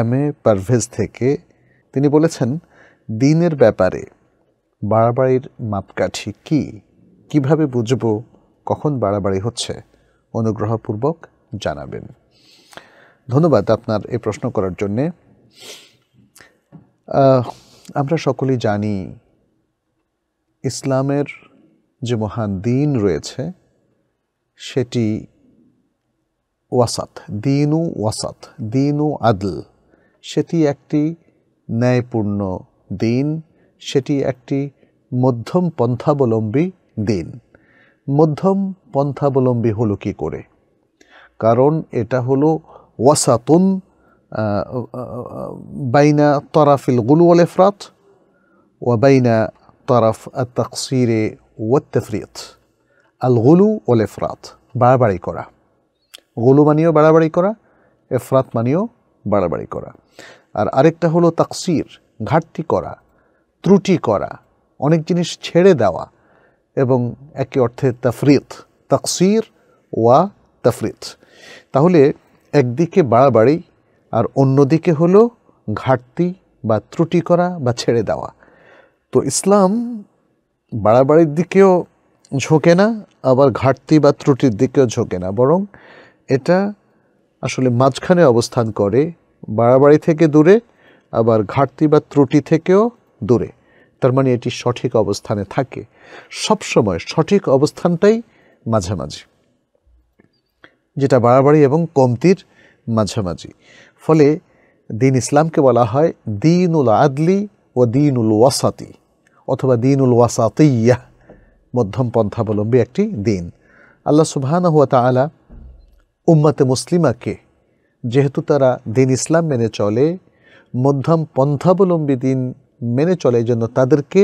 M A Parvez থেকে তিনি বলেছেন দিনের ব্যাপারে বাড়াবাড়ির মাপকাঠি কি কিভাবে বুঝব কখন বাড়াবাড়ি হচ্ছে অনুগ্রহপূর্বক জানাবেন ধন্যবাদ আপনার এই প্রশ্ন করার জন্যে আমরা সকলেই জানি ইসলামের যে মহান দিন রয়েছে সেটি ওয়াসাত দিনু ওয়াসাত দিনু আদল সেটি একটি ন্যায়পূর্ণ দিন সেটি একটি মধ্যম পন্থাবলম্বী দিন মধ্যম পন্থাবলম্বী হলো কী করে কারণ এটা হলো ওয়াসাতুন বাইনা তরাফিল গুলু আল এফরাত ও বাইনা তরাফ আতাকসিরে ওয়াত্তফরিত আল গুলু ওল এফরাত বাড়াবাড়ি করা গুলু মানিয়েও বাড়াবাড়ি করা এফরাত মানিয়েও বাড়াবাড়ি করা আর আরেকটা হলো তাকসির ঘাটতি করা ত্রুটি করা অনেক জিনিস ছেড়ে দেওয়া এবং একই অর্থে তাফরিত তাকসির ওয়া তাফরিত তাহলে একদিকে বাড়াবাড়ি আর অন্যদিকে হলো ঘাটতি বা ত্রুটি করা বা ছেড়ে দেওয়া তো ইসলাম বাড়াবাড়ির দিকেও ঝোঁকে না আবার ঘাটতি বা ত্রুটির দিকেও ঝোঁকে না বরং এটা আসলে মাঝখানে অবস্থান করে বাড়াবাড়ি থেকে দূরে আবার ঘাটতি বা ত্রুটি থেকেও দূরে তার মানে এটি সঠিক অবস্থানে থাকে সবসময় সঠিক অবস্থানটাই মাঝামাঝি যেটা বাড়াবাড়ি এবং কমতির মাঝামাঝি ফলে দিন ইসলামকে বলা হয় দিনুল আদলি ও দিনুল ওয়াসাতি অথবা দিনুল ওয়াসাতিয়া মধ্যম পন্থাবলম্বী একটি দিন আল্লাহ সুবাহান হুয়া তালা উম্মাতে মুসলিমাকে যেহেতু তারা দিন ইসলাম মেনে চলে মধ্যম পন্থাবলম্বী দিন মেনে চলে জন্য তাদেরকে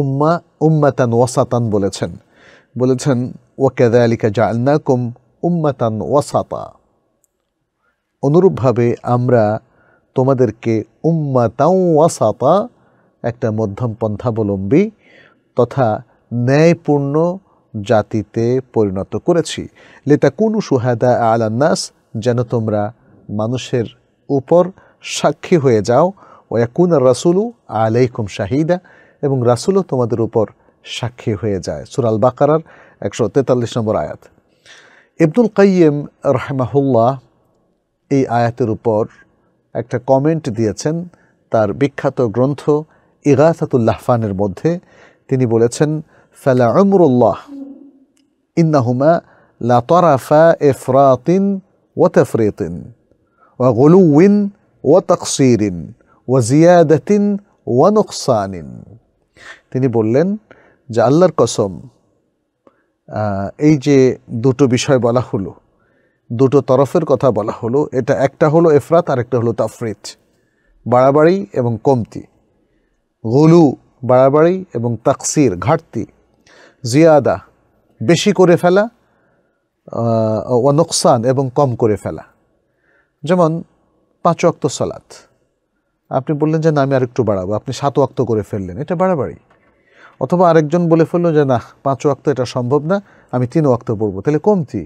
উম্মা উম্মাতান ওয়াসাতান বলেছেন বলেছেন আলিকা জালনাকুম উম্মাতান ওয়াসাতা অনুরূপভাবে আমরা তোমাদেরকে উম্মাতাও ওয়াসাতা একটা মধ্যম পন্থাবলম্বী তথা ন্যায়পূর্ণ জাতিতে পরিণত করেছি লেতা কোনো সুহাদা আলান্নাস যেন তোমরা মানুষের উপর সাক্ষী হয়ে যাও ওয়াকুন রাসুলু আলাইকুম শাহিদা এবং রাসুলও তোমাদের উপর সাক্ষী হয়ে যায় সুরাল বাকারার একশো তেতাল্লিশ নম্বর আয়াত ইবদুল কাইম রহমাহুল্লাহ এই আয়াতের উপর একটা কমেন্ট দিয়েছেন তার বিখ্যাত গ্রন্থ ইগাসাতুল্লাহফানের মধ্যে তিনি বলেছেন ফেলা আমরুল্লাহ ইন্নাহুমা লাতরাফা এফরাতিন ওয়াতফরিতিন وغلو وتقصير وزيادة ونقصان তিনি বললেন যে আল্লাহর কসম এই যে দুটো বিষয় বলা হলো দুটো তরফের কথা বলা হলো এটা একটা হলো এফরাত আর একটা হলো তাফরিত বাড়াবাড়ি এবং কমতি গলু বাড়াবাড়ি এবং তাকসির ঘাটতি জিয়াদা বেশি করে ফেলা নোকসান এবং কম করে ফেলা যেমন পাঁচ অক্ত সলাত আপনি বললেন যে না আমি আরেকটু বাড়াবো আপনি সাত অক্ত করে ফেললেন এটা বাড়াবাড়ি অথবা আরেকজন বলে ফেললো যে না পাঁচ ওয়াক্ত এটা সম্ভব না আমি তিন ওয়াক্ত পড়বো তাহলে কমতি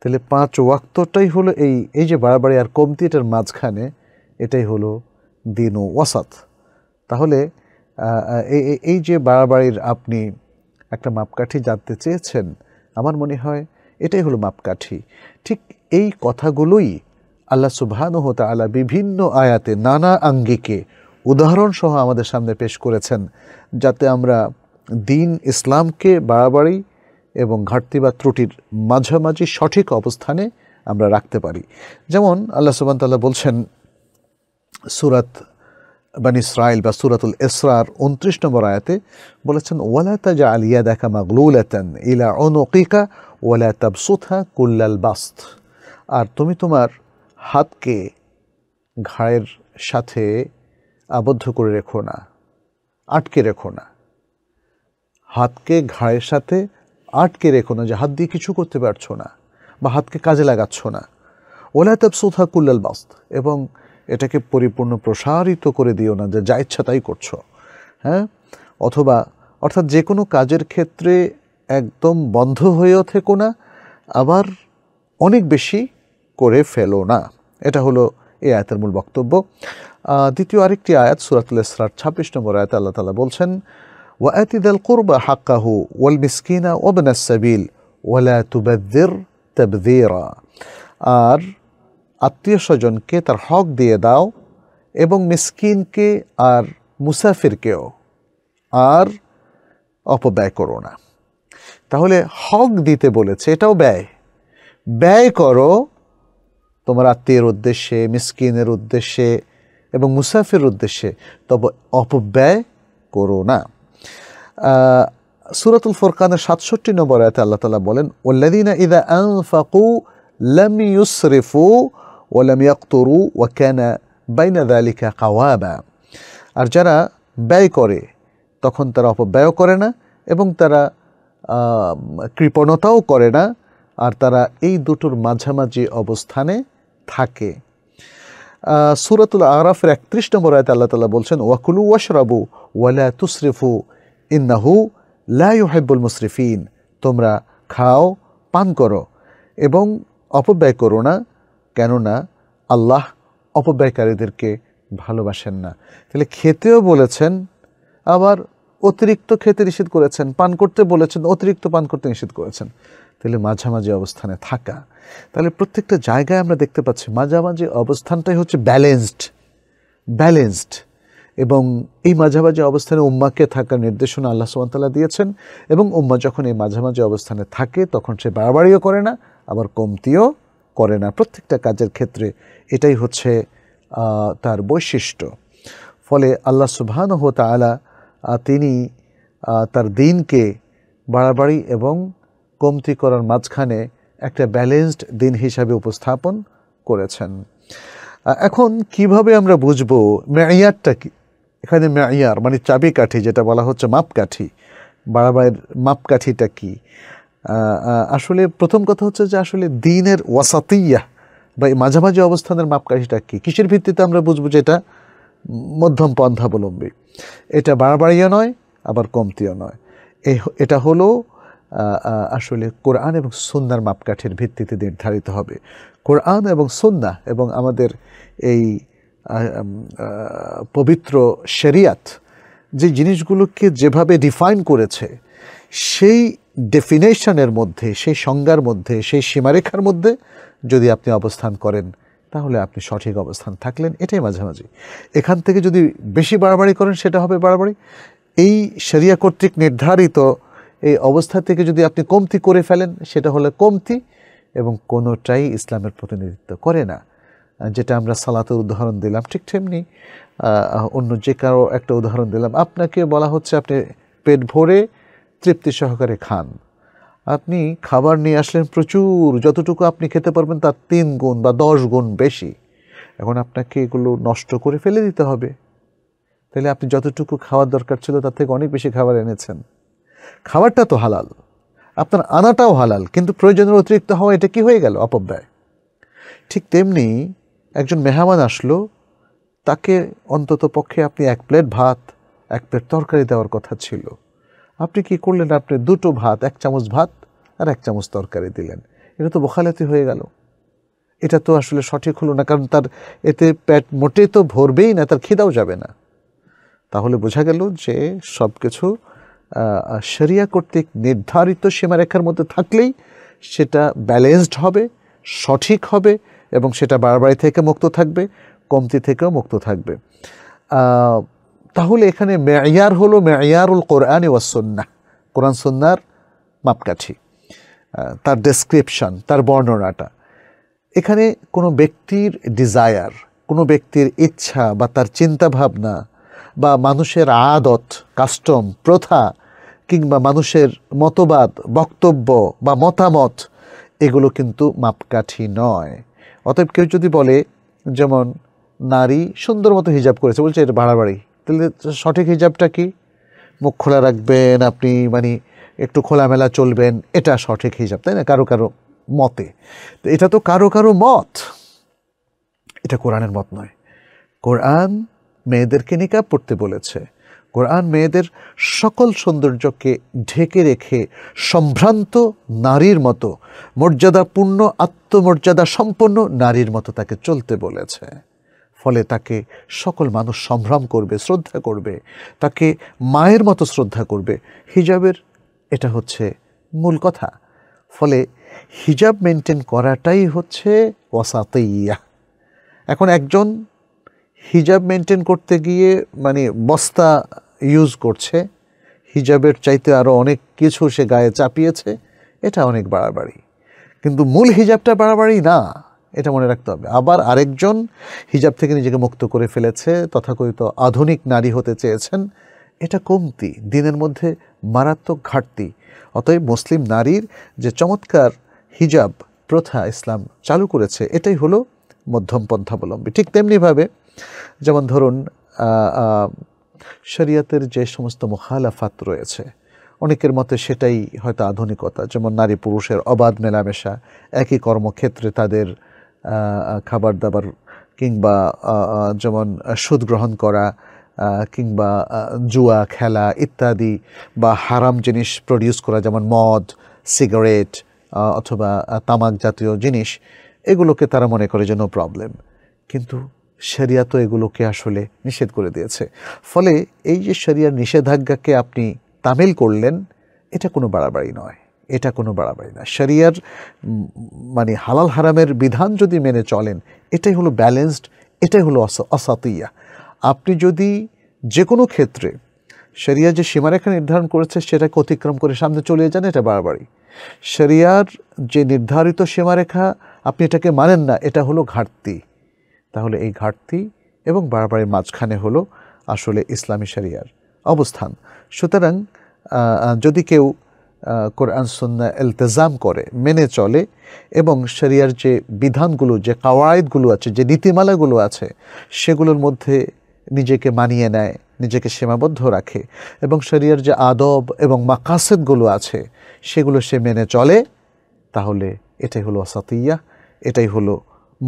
তাহলে পাঁচ ওয়াক্তটাই হলো এই এই যে বাড়াবাড়ি আর কমতি এটার মাঝখানে এটাই হলো দিন ও ওয়াসাত তাহলে এই যে বাড়াবাড়ির আপনি একটা মাপকাঠি জানতে চেয়েছেন আমার মনে হয় এটাই হলো মাপকাঠি ঠিক এই কথাগুলোই আল্লাহ সুবহান হত আলা বিভিন্ন আয়াতে নানা আঙ্গিকে উদাহরণসহ আমাদের সামনে পেশ করেছেন যাতে আমরা দিন ইসলামকে বাড়াবাড়ি এবং ঘাটতি বা ত্রুটির মাঝামাঝি সঠিক অবস্থানে আমরা রাখতে পারি যেমন আল্লাহ সুবান তাল্লাহ বলছেন সুরাত বান ইসরায়েল বা সুরাতুল ইসরার উনত্রিশ নম্বর আয়াতে বলেছেন ওয়ালাতা যা আলিয়া দেখা মাগলুলাতান ইলা অনকিকা ওয়ালা সুথা কুল্লাল বাস্ত আর তুমি তোমার হাতকে ঘাড়ের সাথে আবদ্ধ করে রেখো না আটকে রেখো না হাতকে ঘাড়ের সাথে আটকে রেখো না যে হাত দিয়ে কিছু করতে পারছো না বা হাতকে কাজে লাগাচ্ছ না ওলা তাবসুথা কুল্লাল বাস্ত এবং এটাকে পরিপূর্ণ প্রসারিত করে দিও না যে যা ইচ্ছা তাই করছো হ্যাঁ অথবা অর্থাৎ যে কোনো কাজের ক্ষেত্রে একদম বন্ধ হয়েও থেকো না আবার অনেক বেশি করে ফেলো না এটা হলো এই আয়াতের মূল বক্তব্য দ্বিতীয় আরেকটি আয়াত সুরাতুল ইসরার ছাব্বিশ নম্বর আয়াত আল্লাহ তালা বলছেন ওয়াতিদাল কুরবা হাক্কাহু ওয়াল মিসকিনা ওবনাস সাবিল ওয়ালা তুবাদ্দির তাবদিরা আর আত্মীয় স্বজনকে তার হক দিয়ে দাও এবং মিসকিনকে আর মুসাফিরকেও আর অপব্যয় করো না তাহলে হক দিতে বলেছে এটাও ব্যয় ব্যয় করো তোমার আত্মীয়ের উদ্দেশ্যে মিসকিনের উদ্দেশ্যে এবং মুসাফির উদ্দেশ্যে তবে অপব্যয় করো না সুরাতুল ফোরকানের সাতষট্টি নম্বর আয়তে আল্লাহ তালা বলেন ওল্লাদিনা ইদা ফাকু লাম ইউসরিফু ওলাম ও ওয়াকানা বাইনা দালিকা কাওয়াবা আর যারা ব্যয় করে তখন তারা অপব্যয় করে না এবং তারা কৃপণতাও করে না আর তারা এই দুটোর মাঝামাঝি অবস্থানে থাকে সুরাতুল আরাফের একত্রিশ নম্বর আয়তে আল্লাহ তালা বলছেন ওয়াকুলু ওয়াশরাবু ওয়ালা তুসরিফু ইন্নাহু হাইবুল মুসরিফিন তোমরা খাও পান করো এবং অপব্যয় করো না কেননা আল্লাহ অপব্যয়কারীদেরকে ভালোবাসেন না তাহলে খেতেও বলেছেন আবার অতিরিক্ত খেতে নিষেধ করেছেন পান করতে বলেছেন অতিরিক্ত পান করতে নিষেধ করেছেন তাহলে মাঝামাঝি অবস্থানে থাকা তাহলে প্রত্যেকটা জায়গায় আমরা দেখতে পাচ্ছি মাঝামাঝি অবস্থানটাই হচ্ছে ব্যালেন্সড ব্যালেন্সড এবং এই মাঝামাঝি অবস্থানে উম্মাকে থাকার নির্দেশনা আল্লাহ সুবাহতাল্লাহ দিয়েছেন এবং উম্মা যখন এই মাঝামাঝি অবস্থানে থাকে তখন সে বাড়াবাড়িও করে না আবার কমতিও করে না প্রত্যেকটা কাজের ক্ষেত্রে এটাই হচ্ছে তার বৈশিষ্ট্য ফলে আল্লাহ সুবহান হতলা তিনি তার দিনকে বাড়াবাড়ি এবং কমতি করার মাঝখানে একটা ব্যালেন্সড দিন হিসাবে উপস্থাপন করেছেন এখন কিভাবে আমরা বুঝব মেয়ারটা কি এখানে মেয়ার মানে চাবিকাঠি যেটা বলা হচ্ছে মাপকাঠি বাড়াবাড়ির মাপকাঠিটা কি আসলে প্রথম কথা হচ্ছে যে আসলে দিনের ওয়াসাতিয়া বা এই মাঝামাঝি অবস্থানের মাপকাঠিটা কী কিসের ভিত্তিতে আমরা বুঝবো যে এটা মধ্যম পন্থাবলম্বী এটা বাড়াবাড়িও নয় আবার কমতিও নয় এটা হলো আসলে কোরআন এবং সন্ন্যার মাপকাঠির ভিত্তিতে নির্ধারিত হবে কোরআন এবং সন্না এবং আমাদের এই পবিত্র শেরিয়াত যে জিনিসগুলোকে যেভাবে ডিফাইন করেছে সেই ডেফিনেশনের মধ্যে সেই সংজ্ঞার মধ্যে সেই সীমারেখার মধ্যে যদি আপনি অবস্থান করেন তাহলে আপনি সঠিক অবস্থান থাকলেন এটাই মাঝামাঝি এখান থেকে যদি বেশি বাড়াবাড়ি করেন সেটা হবে বাড়াবাড়ি এই সেরিয়া কর্তৃক নির্ধারিত এই অবস্থা থেকে যদি আপনি কমতি করে ফেলেন সেটা হলে কমতি এবং কোনোটাই ইসলামের প্রতিনিধিত্ব করে না যেটা আমরা সালাতের উদাহরণ দিলাম ঠিক তেমনি অন্য যে কারো একটা উদাহরণ দিলাম আপনাকে বলা হচ্ছে আপনি পেট ভরে তৃপ্তি সহকারে খান আপনি খাবার নিয়ে আসলেন প্রচুর যতটুকু আপনি খেতে পারবেন তার তিন গুণ বা দশ গুণ বেশি এখন আপনাকে এগুলো নষ্ট করে ফেলে দিতে হবে তাহলে আপনি যতটুকু খাওয়ার দরকার ছিল তার থেকে অনেক বেশি খাবার এনেছেন খাবারটা তো হালাল আপনার আনাটাও হালাল কিন্তু প্রয়োজনের অতিরিক্ত হওয়া এটা কি হয়ে গেল অপব্যয় ঠিক তেমনি একজন মেহমান আসলো তাকে অন্তত পক্ষে আপনি এক প্লেট ভাত এক প্লেট তরকারি দেওয়ার কথা ছিল আপনি কি করলেন আপনি দুটো ভাত এক চামচ ভাত আর এক চামচ তরকারি দিলেন এটা তো বোখালাতি হয়ে গেল এটা তো আসলে সঠিক হলো না কারণ তার এতে প্যাট মোটে তো ভরবেই না তার খিদাও যাবে না তাহলে বোঝা গেল যে সব কিছু শরিয়া কর্তৃক নির্ধারিত সীমারেখার মধ্যে থাকলেই সেটা ব্যালেন্সড হবে সঠিক হবে এবং সেটা বাড়াবাড়ি থেকে মুক্ত থাকবে কমতি থেকেও মুক্ত থাকবে তাহলে এখানে মেয়ার হলো মেয়ারুল কোরআন ওয়াসন্না কোরআন সন্ন্যার মাপকাঠি তার ডেসক্রিপশন তার বর্ণনাটা এখানে কোনো ব্যক্তির ডিজায়ার কোনো ব্যক্তির ইচ্ছা বা তার চিন্তাভাবনা বা মানুষের আদত কাস্টম প্রথা কিংবা মানুষের মতবাদ বক্তব্য বা মতামত এগুলো কিন্তু মাপকাঠি নয় অতএব কেউ যদি বলে যেমন নারী সুন্দর মতো হিজাব করেছে বলছে এটা বাড়াবাড়ি তাহলে সঠিক হিজাবটা কি মুখ খোলা রাখবেন আপনি মানে একটু খোলামেলা চলবেন এটা সঠিক হিজাব তাই না কারো কারো মতে তো এটা তো কারো কারো মত এটা কোরআনের মত নয় কোরআন মেয়েদেরকে নিকাব পড়তে বলেছে কোরআন মেয়েদের সকল সৌন্দর্যকে ঢেকে রেখে সম্ভ্রান্ত নারীর মতো মর্যাদাপূর্ণ আত্মমর্যাদা সম্পন্ন নারীর মতো তাকে চলতে বলেছে ফলে তাকে সকল মানুষ সম্ভ্রম করবে শ্রদ্ধা করবে তাকে মায়ের মতো শ্রদ্ধা করবে হিজাবের এটা হচ্ছে মূল কথা ফলে হিজাব মেনটেন করাটাই হচ্ছে ওয়াসাতেইয়া এখন একজন হিজাব মেনটেন করতে গিয়ে মানে বস্তা ইউজ করছে হিজাবের চাইতে আরও অনেক কিছু সে গায়ে চাপিয়েছে এটা অনেক বাড়াবাড়ি কিন্তু মূল হিজাবটা বাড়াবাড়ি না এটা মনে রাখতে হবে আবার আরেকজন হিজাব থেকে নিজেকে মুক্ত করে ফেলেছে তথাকথিত আধুনিক নারী হতে চেয়েছেন এটা কমতি দিনের মধ্যে মারাত্মক ঘাটতি অতএব মুসলিম নারীর যে চমৎকার হিজাব প্রথা ইসলাম চালু করেছে এটাই হলো মধ্যম পন্থাবলম্বী ঠিক তেমনিভাবে যেমন ধরুন শরিয়াতের যে সমস্ত মুখালাফাত রয়েছে অনেকের মতে সেটাই হয়তো আধুনিকতা যেমন নারী পুরুষের অবাধ মেলামেশা একই কর্মক্ষেত্রে তাদের খাবার দাবার কিংবা যেমন সুদ গ্রহণ করা কিংবা জুয়া খেলা ইত্যাদি বা হারাম জিনিস প্রডিউস করা যেমন মদ সিগারেট অথবা তামাক জাতীয় জিনিস এগুলোকে তারা মনে করে যে নো প্রবলেম কিন্তু শরিয়া তো এগুলোকে আসলে নিষেধ করে দিয়েছে ফলে এই যে শরিয়ার নিষেধাজ্ঞাকে আপনি তামিল করলেন এটা কোনো বাড়াবাড়ি নয় এটা কোনো বাড়াবাড়ি না শরিয়ার মানে হালাল হারামের বিধান যদি মেনে চলেন এটাই হলো ব্যালেন্সড এটাই হলো অসাতইয়া আপনি যদি যে কোনো ক্ষেত্রে শরিয়া যে সীমারেখা নির্ধারণ করেছে সেটাকে অতিক্রম করে সামনে চলে যান এটা বাড়াবাড়ি শরিয়ার যে নির্ধারিত সীমারেখা আপনি এটাকে মানেন না এটা হলো ঘাটতি তাহলে এই ঘাটতি এবং বাড়াবাড়ির মাঝখানে হলো আসলে ইসলামী শরিয়ার অবস্থান সুতরাং যদি কেউ কোরআন সন্না এলতেজাম করে মেনে চলে এবং শরিয়ার যে বিধানগুলো যে কাওয়ায়দগুলো আছে যে নীতিমালাগুলো আছে সেগুলোর মধ্যে নিজেকে মানিয়ে নেয় নিজেকে সীমাবদ্ধ রাখে এবং শরিয়ার যে আদব এবং মাকাসেদগুলো আছে সেগুলো সে মেনে চলে তাহলে এটাই হলো আসাতিয়া এটাই হলো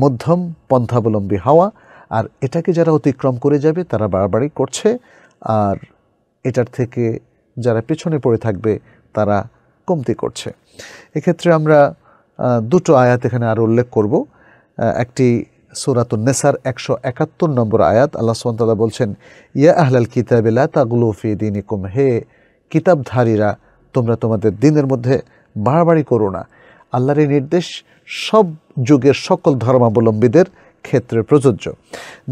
মধ্যম পন্থাবলম্বী হওয়া আর এটাকে যারা অতিক্রম করে যাবে তারা বাড়াবাড়ি করছে আর এটার থেকে যারা পেছনে পড়ে থাকবে তারা কমতি করছে এক্ষেত্রে আমরা দুটো আয়াত এখানে আর উল্লেখ করব একটি সুরাতুন নেসার একশো একাত্তর নম্বর আয়াত আল্লাহ সন্তালা বলছেন ইয়া আহলাল কিতাবিলা তাগুলো দিন ইকুম হে কিতাবধারীরা তোমরা তোমাদের দিনের মধ্যে বাড়াবাড়ি করো না আল্লাহর এই নির্দেশ সব যুগের সকল ধর্মাবলম্বীদের ক্ষেত্রে প্রযোজ্য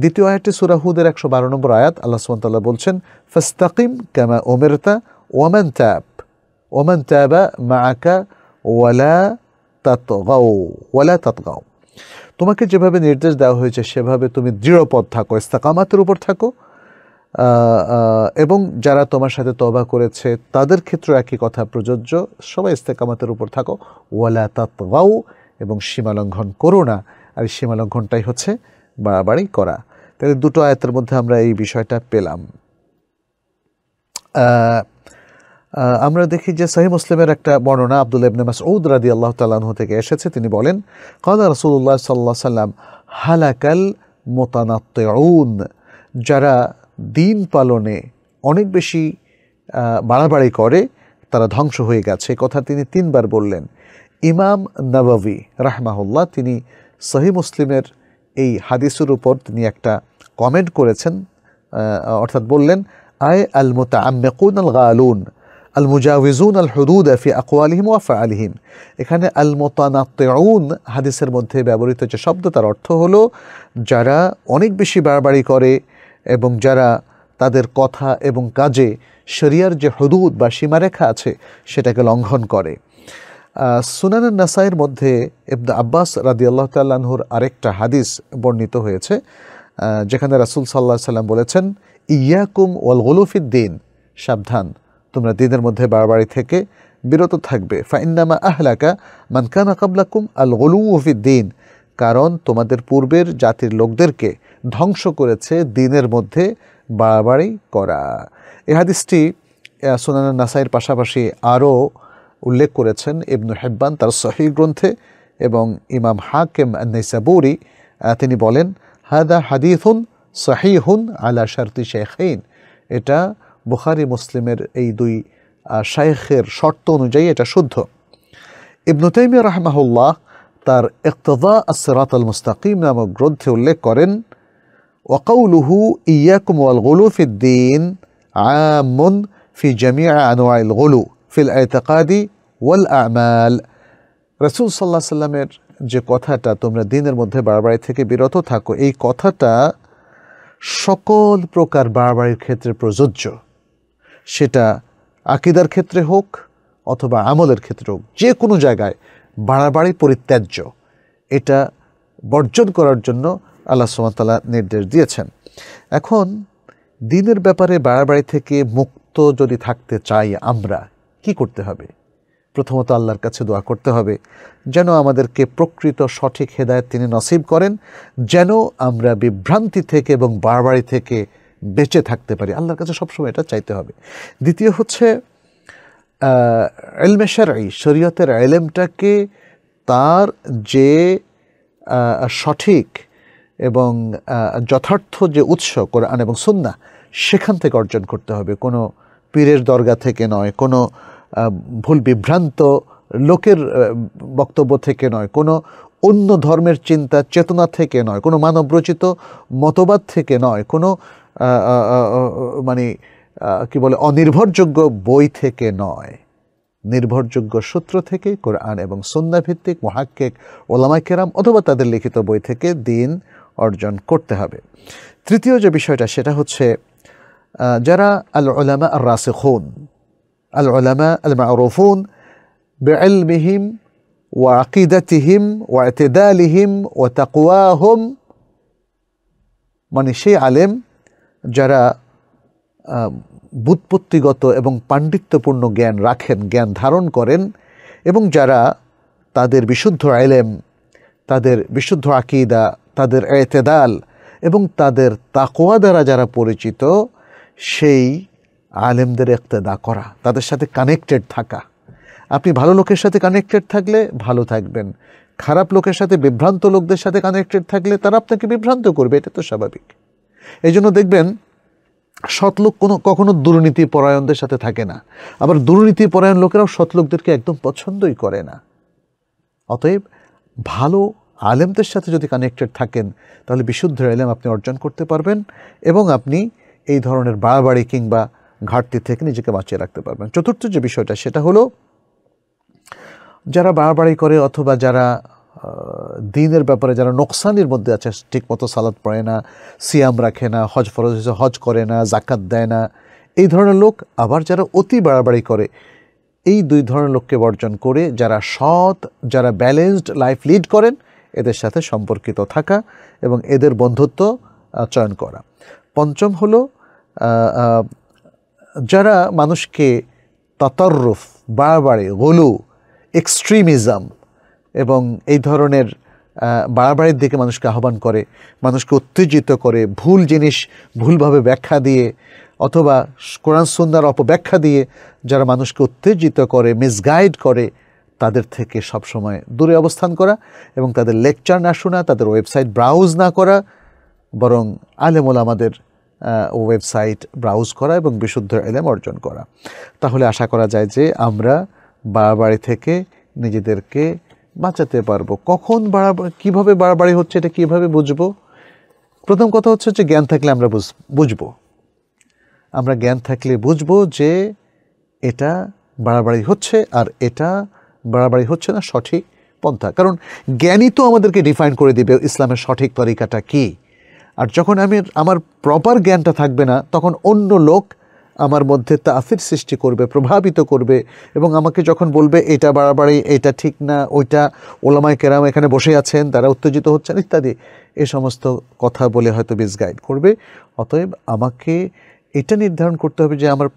দ্বিতীয় আয়াতটি সুরাহুদের একশো বারো নম্বর আয়াত আল্লাহ সুমতাল্লাহ বলছেন ফাস্তাকিম ক্যামা ওমেরতা ওমেন ট্যাব ওমেন ট্যাবা মা আকা ওয়ালা তাতগাও ওয়ালা তাতগাও তোমাকে যেভাবে নির্দেশ দেওয়া হয়েছে সেভাবে তুমি দৃঢ়পদ থাকো ইস্তাকামাতের উপর থাকো এবং যারা তোমার সাথে তবা করেছে তাদের ক্ষেত্রে একই কথা প্রযোজ্য সবাই ইস্তেকামাতের উপর থাকো ওয়ালা তাতগাও এবং সীমালঙ্ঘন করো না আর এই সীমালঙ্ঘনটাই হচ্ছে বাড়াবাড়ি করা তাহলে দুটো আয়তের মধ্যে আমরা এই বিষয়টা পেলাম আমরা দেখি যে সাহি মুসলিমের একটা বর্ণনা আব্দুল ইবনে ঔদ রাদি আল্লাহ তাল্লাহ থেকে এসেছে তিনি বলেন কদা রসুল্লাহ সাল্লা সাল্লাম হালাকাল মোতানাত্তেউন যারা দিন পালনে অনেক বেশি বাড়াবাড়ি করে তারা ধ্বংস হয়ে গেছে কথা তিনি তিনবার বললেন ইমাম নবাবি রাহমাহুল্লাহ তিনি সহি মুসলিমের এই হাদিসের উপর তিনি একটা কমেন্ট করেছেন অর্থাৎ বললেন আয় আল মোতাআম্মেকুন আল গালুন আল মুজাউজুন আল হদুদ ফি আকোয়ালিহিম ওয়াফা আলহিম এখানে আল মোতানাতেউন হাদিসের মধ্যে ব্যবহৃত যে শব্দ তার অর্থ হল যারা অনেক বেশি বাড়াবাড়ি করে এবং যারা তাদের কথা এবং কাজে শরিয়ার যে হদুদ বা সীমারেখা আছে সেটাকে লঙ্ঘন করে সুনান নাসাইয়ের মধ্যে ইবদা আব্বাস রাদি আল্লাহ তাল্লাহর আরেকটা হাদিস বর্ণিত হয়েছে যেখানে রাসুল সাল্লাহ সাল্লাম বলেছেন ইয়াকুম ওয়াল গুলুফিদ্দিন সাবধান তোমরা দিনের মধ্যে বাড়াবাড়ি থেকে বিরত থাকবে ফাইন্নামা আহলাকা মানকানা কাবলাকুম আল গলুফিদ্দিন কারণ তোমাদের পূর্বের জাতির লোকদেরকে ধ্বংস করেছে দিনের মধ্যে বাড়াবাড়ি করা এ হাদিসটি সোনানা নাসাইয়ের পাশাপাশি আরও উল্লেখ করেছেন ইবনু হেব্বান তার সহি গ্রন্থে এবং ইমাম হাকিম আন্নাইসাবুরি তিনি বলেন হাদা হাদিফুন হুন আলা শারতি শেখহীন এটা বুখারি মুসলিমের এই দুই শেখের শর্ত অনুযায়ী এটা শুদ্ধ ইবনু তাইমিয়া রহমাহুল্লাহ তার ইকতদা আসরাত আল মুস্তাকিম নামক গ্রন্থে উল্লেখ করেন ওকাউলুহু ইয়াকুম আল গুলুফিদ্দিন ফিদ্দিন ফি জামিয়া আনোয়াইল গুলু ফিল আয়তাকাদি ওয়াল আমাল রসুল সাল্লাহ সাল্লামের যে কথাটা তোমরা দিনের মধ্যে বাড়াবাড়ি থেকে বিরত থাকো এই কথাটা সকল প্রকার বাড়াবাড়ির ক্ষেত্রে প্রযোজ্য সেটা আকিদার ক্ষেত্রে হোক অথবা আমলের ক্ষেত্রে হোক যে কোনো জায়গায় বাড়াবাড়ি পরিত্যাজ্য এটা বর্জন করার জন্য আল্লাহ সুমতালা নির্দেশ দিয়েছেন এখন দিনের ব্যাপারে বাড়াবাড়ি থেকে মুক্ত যদি থাকতে চাই আমরা কি করতে হবে প্রথমত আল্লাহর কাছে দোয়া করতে হবে যেন আমাদেরকে প্রকৃত সঠিক হেদায়ত তিনি নসিব করেন যেন আমরা বিভ্রান্তি থেকে এবং বারবারি থেকে বেঁচে থাকতে পারি আল্লাহর কাছে সবসময় এটা চাইতে হবে দ্বিতীয় হচ্ছে এলমেশার শারঈ শরীয়তের এলেমটাকে তার যে সঠিক এবং যথার্থ যে উৎস কোরআন এবং সন্না সেখান থেকে অর্জন করতে হবে কোনো পীরের দরগা থেকে নয় কোনো ভুল বিভ্রান্ত লোকের বক্তব্য থেকে নয় কোনো অন্য ধর্মের চিন্তা চেতনা থেকে নয় কোনো মানবরচিত মতবাদ থেকে নয় কোনো মানে কি বলে অনির্ভরযোগ্য বই থেকে নয় নির্ভরযোগ্য সূত্র থেকে কোরআন এবং সন্ধ্যাভিত্তিক মহাক্কেক ওলামা কেরাম অথবা তাদের লিখিত বই থেকে দিন অর্জন করতে হবে তৃতীয় যে বিষয়টা সেটা হচ্ছে যারা العلماء الراسخون العلماء المعروفون بعلمهم وعقيدتهم واعتدالهم وتقواهم বেআলমিহিম ওয়া আকিদাতিহিম ওয়া ও মানে সেই আলেম যারা বুৎপত্তিগত এবং পাণ্ডিত্যপূর্ণ জ্ঞান রাখেন জ্ঞান ধারণ করেন এবং যারা তাদের বিশুদ্ধ আলেম তাদের বিশুদ্ধ আকিদা তাদের এতেদাল এবং তাদের তাকোয়া দ্বারা যারা পরিচিত সেই আলেমদের একতেদা করা তাদের সাথে কানেক্টেড থাকা আপনি ভালো লোকের সাথে কানেক্টেড থাকলে ভালো থাকবেন খারাপ লোকের সাথে বিভ্রান্ত লোকদের সাথে কানেক্টেড থাকলে তারা আপনাকে বিভ্রান্ত করবে এটা তো স্বাভাবিক এই জন্য দেখবেন সৎলোক কোনো কখনো দুর্নীতি পরায়ণদের সাথে থাকে না আবার দুর্নীতি পরায়ণ লোকেরাও সৎলোকদেরকে একদম পছন্দই করে না অতএব ভালো আলেমদের সাথে যদি কানেক্টেড থাকেন তাহলে বিশুদ্ধ আলেম আপনি অর্জন করতে পারবেন এবং আপনি এই ধরনের বাড়াবাড়ি কিংবা ঘাটতি থেকে নিজেকে বাঁচিয়ে রাখতে পারবেন চতুর্থ যে বিষয়টা সেটা হলো যারা বাড়াবাড়ি করে অথবা যারা দিনের ব্যাপারে যারা নোকসানের মধ্যে আছে ঠিকমতো সালাদ পড়ে না সিয়াম রাখে না হজ ফরজ হিসেবে হজ করে না জাকাত দেয় না এই ধরনের লোক আবার যারা অতি বাড়াবাড়ি করে এই দুই ধরনের লোককে বর্জন করে যারা সৎ যারা ব্যালেন্সড লাইফ লিড করেন এদের সাথে সম্পর্কিত থাকা এবং এদের বন্ধুত্ব চয়ন করা পঞ্চম হলো যারা মানুষকে তাতরফ বাড়াবাড়ি গোলু এক্সট্রিমিজম এবং এই ধরনের বাড়াবাড়ির দিকে মানুষকে আহ্বান করে মানুষকে উত্তেজিত করে ভুল জিনিস ভুলভাবে ব্যাখ্যা দিয়ে অথবা কোরআন সুন্দর অপব্যাখ্যা দিয়ে যারা মানুষকে উত্তেজিত করে মিসগাইড করে তাদের থেকে সবসময় দূরে অবস্থান করা এবং তাদের লেকচার না শোনা তাদের ওয়েবসাইট ব্রাউজ না করা বরং আলেমোল আমাদের ওয়েবসাইট ব্রাউজ করা এবং বিশুদ্ধ এলেম অর্জন করা তাহলে আশা করা যায় যে আমরা বাড়াবাড়ি থেকে নিজেদেরকে বাঁচাতে পারবো কখন বাড়াবাড়ি কীভাবে বাড়াবাড়ি হচ্ছে এটা কীভাবে বুঝবো প্রথম কথা হচ্ছে যে জ্ঞান থাকলে আমরা বুঝবো আমরা জ্ঞান থাকলে বুঝবো যে এটা বাড়াবাড়ি হচ্ছে আর এটা বাড়াবাড়ি হচ্ছে না সঠিক পন্থা কারণ জ্ঞানই তো আমাদেরকে ডিফাইন করে দিবে ইসলামের সঠিক তরিকাটা কী আর যখন আমি আমার প্রপার জ্ঞানটা থাকবে না তখন অন্য লোক আমার মধ্যে তাসির সৃষ্টি করবে প্রভাবিত করবে এবং আমাকে যখন বলবে এটা বাড়াবাড়ি এটা ঠিক না ওইটা ওলামায় কেরাম এখানে বসে আছেন তারা উত্তেজিত হচ্ছেন ইত্যাদি এ সমস্ত কথা বলে হয়তো গাইড করবে অতএব আমাকে এটা নির্ধারণ করতে হবে যে আমার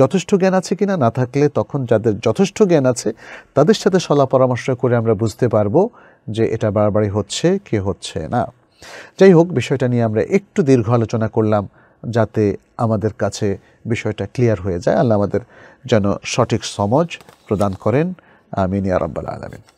যথেষ্ট জ্ঞান আছে কি না না থাকলে তখন যাদের যথেষ্ট জ্ঞান আছে তাদের সাথে সলা পরামর্শ করে আমরা বুঝতে পারবো যে এটা বাড়াবাড়ি হচ্ছে কে হচ্ছে না যাই হোক বিষয়টা নিয়ে আমরা একটু দীর্ঘ আলোচনা করলাম যাতে আমাদের কাছে বিষয়টা ক্লিয়ার হয়ে যায় আল্লাহ আমাদের যেন সঠিক সমাজ প্রদান করেন আমিন ইয়ারব্বাল আলমিন